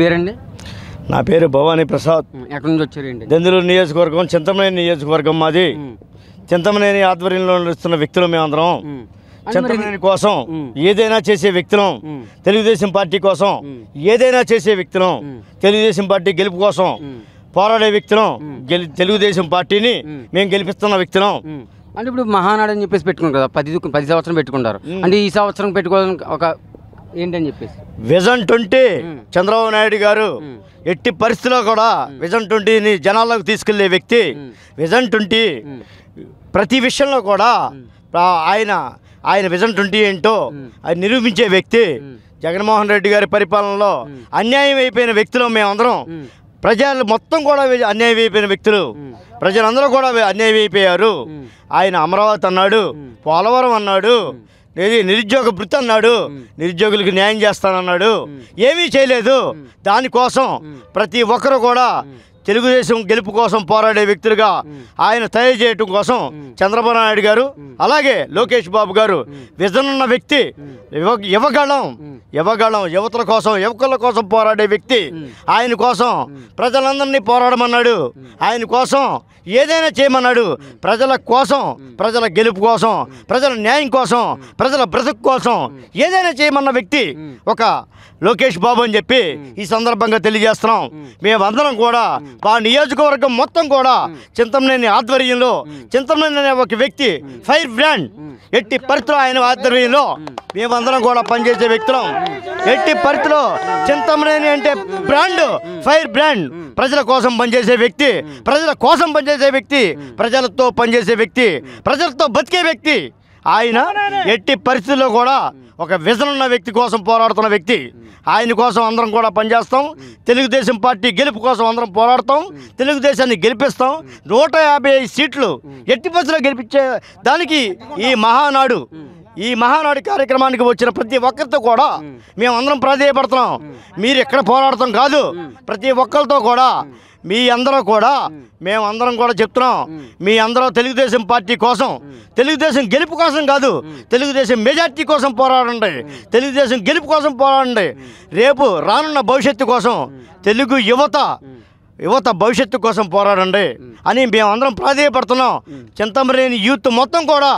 పేరండి నా పేరు భవానీ ప్రసాద్ ఎక్కడి నుంచి వచ్చారండి దెందులూరు నియోజకవర్గం చింతమనేని నియోజకవర్గం మాది చింతమనేని ఆధ్వర్యంలో నడుస్తున్న వ్యక్తులు మేమందరం చింతమనేని కోసం ఏదైనా చేసే వ్యక్తులం తెలుగుదేశం పార్టీ కోసం ఏదైనా చేసే వ్యక్తులం తెలుగుదేశం పార్టీ గెలుపు కోసం పోరాడే వ్యక్తులం గెలి తెలుగుదేశం పార్టీని మేము గెలిపిస్తున్న వ్యక్తులం అంటే ఇప్పుడు మహానాడు అని చెప్పేసి పెట్టుకున్నారు కదా పది పది సంవత్సరం పెట్టుకుంటారు అంటే ఈ సంవత్సరం పెట్టుకోవడానికి ఒక ఏంటని చెప్పేసి విజన్ ట్వంటీ చంద్రబాబు నాయుడు గారు ఎట్టి పరిస్థితిలో కూడా విజన్ ట్వంటీని జనాల్లోకి తీసుకెళ్లే వ్యక్తి విజన్ ట్వంటీ ప్రతి విషయంలో కూడా ఆయన ఆయన విజన్ ట్వంటీ ఏంటో అది నిరూపించే వ్యక్తి జగన్మోహన్ రెడ్డి గారి పరిపాలనలో అన్యాయం అయిపోయిన వ్యక్తులు మేమందరం ప్రజలు మొత్తం కూడా అన్యాయం అయిపోయిన వ్యక్తులు ప్రజలందరూ కూడా అన్యాయం అయిపోయారు ఆయన అమరావతి అన్నాడు పోలవరం అన్నాడు నిరుద్యోగ భృతి అన్నాడు నిరుద్యోగులకు న్యాయం చేస్తానన్నాడు ఏమీ చేయలేదు దానికోసం ప్రతి ఒక్కరు కూడా తెలుగుదేశం గెలుపు కోసం పోరాడే వ్యక్తులుగా ఆయన తయారు చేయటం కోసం చంద్రబాబు నాయుడు గారు అలాగే లోకేష్ బాబు గారు విధనున్న వ్యక్తి యువగళం యువగళం యువతల కోసం యువకుల కోసం పోరాడే వ్యక్తి ఆయన కోసం ప్రజలందరినీ పోరాడమన్నాడు ఆయన కోసం ఏదైనా చేయమన్నాడు ప్రజల కోసం ప్రజల గెలుపు కోసం ప్రజల న్యాయం కోసం ప్రజల బ్రతుకు కోసం ఏదైనా చేయమన్న వ్యక్తి ఒక లోకేష్ బాబు అని చెప్పి ఈ సందర్భంగా తెలియజేస్తున్నాం మేమందరం కూడా మా నియోజకవర్గం మొత్తం కూడా చింతమనేని ఆధ్వర్యంలో చింతమనేని అనే ఒక వ్యక్తి ఫైర్ బ్రాండ్ ఎట్టి పరిస్థితులు ఆయన ఆధ్వర్యంలో మేమందరం కూడా పనిచేసే వ్యక్తులం ఎట్టి పరిస్థితులు చింతమనేని అంటే బ్రాండ్ ఫైర్ బ్రాండ్ ప్రజల కోసం పనిచేసే వ్యక్తి ప్రజల కోసం పనిచేసే వ్యక్తి ప్రజలతో పనిచేసే వ్యక్తి ప్రజలతో బతికే వ్యక్తి ఆయన ఎట్టి పరిస్థితుల్లో కూడా ఒక విజన్ ఉన్న వ్యక్తి కోసం పోరాడుతున్న వ్యక్తి ఆయన కోసం అందరం కూడా పనిచేస్తాం తెలుగుదేశం పార్టీ గెలుపు కోసం అందరం పోరాడతాం తెలుగుదేశాన్ని గెలిపిస్తాం నూట యాభై సీట్లు ఎట్టి బస్సులో గెలిపించే దానికి ఈ మహానాడు ఈ మహానాడు కార్యక్రమానికి వచ్చిన ప్రతి ఒక్కరితో కూడా మేమందరం ప్రాధేయపడుతున్నాం మీరు ఎక్కడ పోరాడతాం కాదు ప్రతి ఒక్కరితో కూడా మీ అందరూ కూడా మేమందరం కూడా చెప్తున్నాం మీ అందరూ తెలుగుదేశం పార్టీ కోసం తెలుగుదేశం గెలుపు కోసం కాదు తెలుగుదేశం మెజార్టీ కోసం పోరాడండి తెలుగుదేశం గెలుపు కోసం పోరాడండి రేపు రానున్న భవిష్యత్తు కోసం తెలుగు యువత యువత భవిష్యత్తు కోసం పోరాడండి అని మేమందరం ప్రాధేయపడుతున్నాం చింతమరేని యూత్ మొత్తం కూడా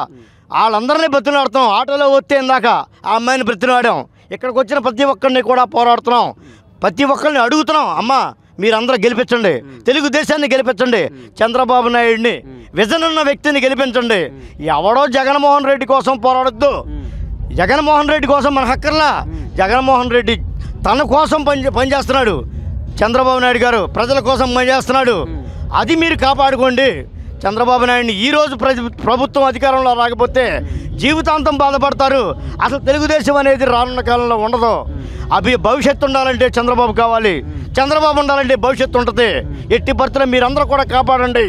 వాళ్ళందరినీ బ్రతినాడుతాం ఆటోలో వస్తే ఇందాక ఆ అమ్మాయిని బ్రతినాడాం ఇక్కడికి వచ్చిన ప్రతి ఒక్కరిని కూడా పోరాడుతున్నాం ప్రతి ఒక్కరిని అడుగుతున్నాం అమ్మ మీరందరూ గెలిపించండి తెలుగుదేశాన్ని గెలిపించండి చంద్రబాబు నాయుడిని విజన్ ఉన్న వ్యక్తిని గెలిపించండి ఎవడో జగన్మోహన్ రెడ్డి కోసం పోరాడద్దు జగన్మోహన్ రెడ్డి కోసం మన హక్కర్లా జగన్మోహన్ రెడ్డి తన కోసం పని పనిచేస్తున్నాడు చంద్రబాబు నాయుడు గారు ప్రజల కోసం పనిచేస్తున్నాడు అది మీరు కాపాడుకోండి చంద్రబాబు నాయుడిని ఈరోజు ప్రభుత్వం అధికారంలో రాకపోతే జీవితాంతం బాధపడతారు అసలు తెలుగుదేశం అనేది రానున్న కాలంలో ఉండదు అవి భవిష్యత్తు ఉండాలంటే చంద్రబాబు కావాలి చంద్రబాబు ఉండాలండి భవిష్యత్తు ఉంటుంది ఎట్టి పరిస్థితులు మీరందరూ కూడా కాపాడండి